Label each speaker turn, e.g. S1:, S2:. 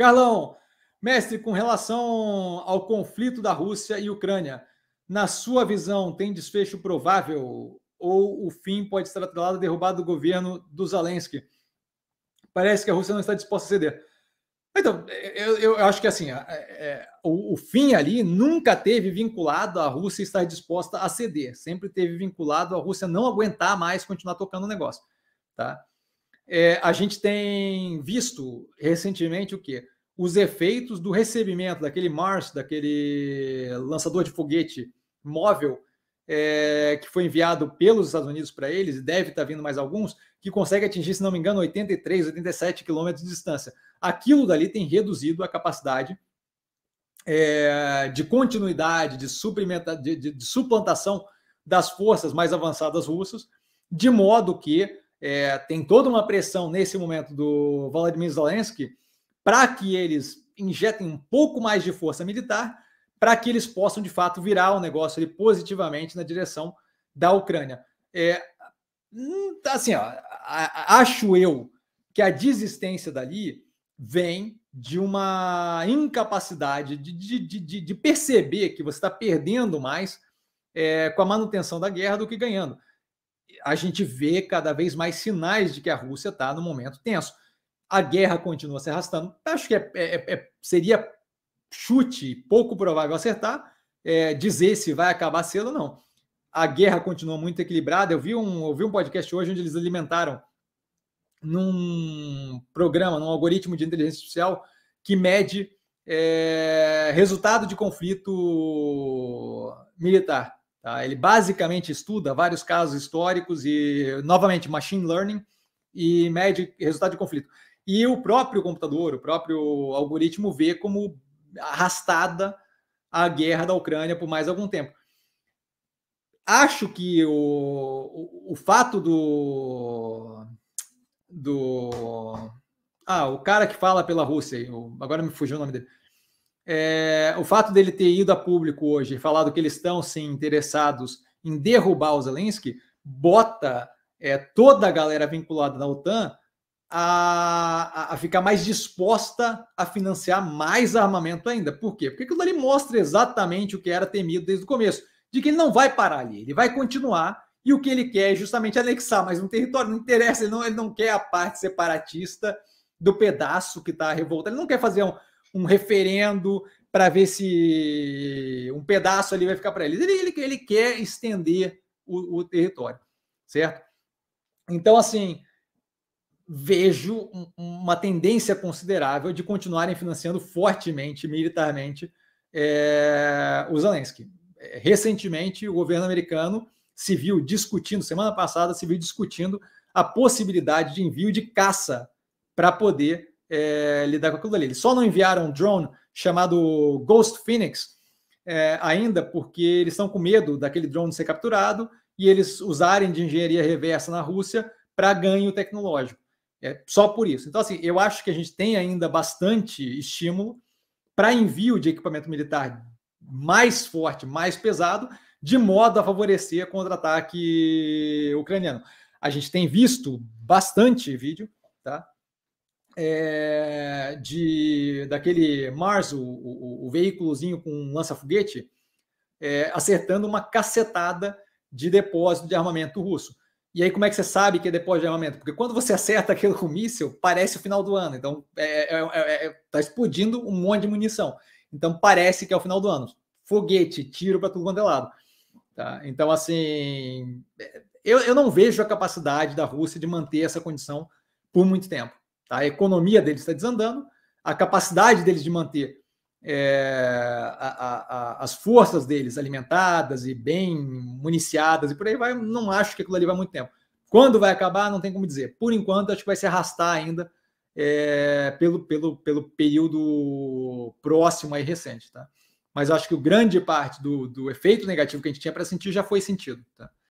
S1: Carlão, mestre, com relação ao conflito da Rússia e Ucrânia, na sua visão, tem desfecho provável ou o fim pode estar atrelado a derrubar do governo do Zelensky? Parece que a Rússia não está disposta a ceder. Então, eu, eu acho que assim, é, é, o, o, fim ali nunca teve vinculado a Rússia estar disposta a ceder, sempre teve vinculado a Rússia não aguentar mais continuar tocando o negócio, tá? é, a gente tem visto recentemente o quê? Os efeitos do recebimento daquele Mars, daquele lançador de foguete móvel é, que foi enviado pelos Estados Unidos para eles, e deve estar tá vindo mais alguns, que consegue atingir, se não me engano, 83, 87 quilômetros de distância. Aquilo dali tem reduzido a capacidade é, de continuidade, de, de, de, de suplantação das forças mais avançadas russas, de modo que é, tem toda uma pressão nesse momento do Volodymyr Zelensky para que eles injetem um pouco mais de força militar para que eles possam, de fato, virar o negócio ali positivamente na direção da Ucrânia. É, hum, assim, ó, acho eu que a desistência dali vem de uma incapacidade de, de, de, de perceber que você está perdendo mais é, com a manutenção da guerra do que ganhando a gente vê cada vez mais sinais de que a Rússia está no momento tenso. A guerra continua se arrastando. Acho que é, é, é, seria chute, pouco provável acertar, é, dizer se vai acabar cedo ou não. A guerra continua muito equilibrada. Eu vi um, eu vi um podcast hoje onde eles alimentaram num programa, num algoritmo de inteligência artificial que mede é, resultado de conflito militar. Tá? Ele basicamente estuda vários casos históricos e, novamente, machine learning e mede resultado de conflito. E o próprio computador, o próprio algoritmo vê como arrastada a guerra da Ucrânia por mais algum tempo. Acho que o, o, o fato do, do. Ah, o cara que fala pela Rússia, agora me fugiu o nome dele é, o fato dele ter ido a público hoje e falado que eles estão sim interessados em derrubar o Zelensky, bota é, toda a galera vinculada na OTAN a, a, ficar mais disposta a financiar mais armamento ainda. Por quê? Porque aquilo ali mostra exatamente o que era temido desde o começo, de que ele não vai parar ali, ele vai continuar e o que ele quer é justamente anexar mais um território, não interessa, ele não, ele não quer a parte separatista do pedaço que está revolta, ele não quer fazer um, um referendo para ver se um pedaço ali vai ficar para eles. Ele, ele, ele, quer estender o, o território, certo? Então, assim, vejo uma tendência considerável de continuarem financiando fortemente, militarmente, é, o Zelensky. Recentemente, o governo americano se viu discutindo, semana passada, se viu discutindo a possibilidade de envio de caça para poder é, lidar com aquilo ali. Eles só não enviaram um drone chamado Ghost Phoenix é, ainda, porque eles estão com medo daquele drone ser capturado e eles usarem de engenharia reversa na Rússia para ganho tecnológico. É só por isso. Então, assim, eu acho que a gente tem ainda bastante estímulo para envio de equipamento militar mais forte, mais pesado, de modo a favorecer contra-ataque ucraniano. A gente tem visto bastante vídeo, tá? é, de daquele Mars, o, o, o veículozinho com um lança-foguete, é, acertando uma cacetada de depósito de armamento russo. E aí, como é que você sabe que é depósito de armamento? Porque quando você acerta aquilo com míssil, parece o final do ano. Então, está é, é, é, explodindo um monte de munição. Então, parece que é o final do ano. Foguete, tiro para tudo quanto é lado. Tá? Então, assim, eu, eu não vejo a capacidade da Rússia de manter essa condição por muito tempo. A economia deles está desandando, a capacidade deles de manter é, a, a, as forças deles alimentadas e bem municiadas e por aí vai, não acho que aquilo ali vai muito tempo. Quando vai acabar, não tem como dizer. Por enquanto, acho que vai se arrastar ainda é, pelo, pelo, pelo período próximo aí recente, tá? Mas acho que o grande parte do, do efeito negativo que a gente tinha para sentir já foi sentido, tá?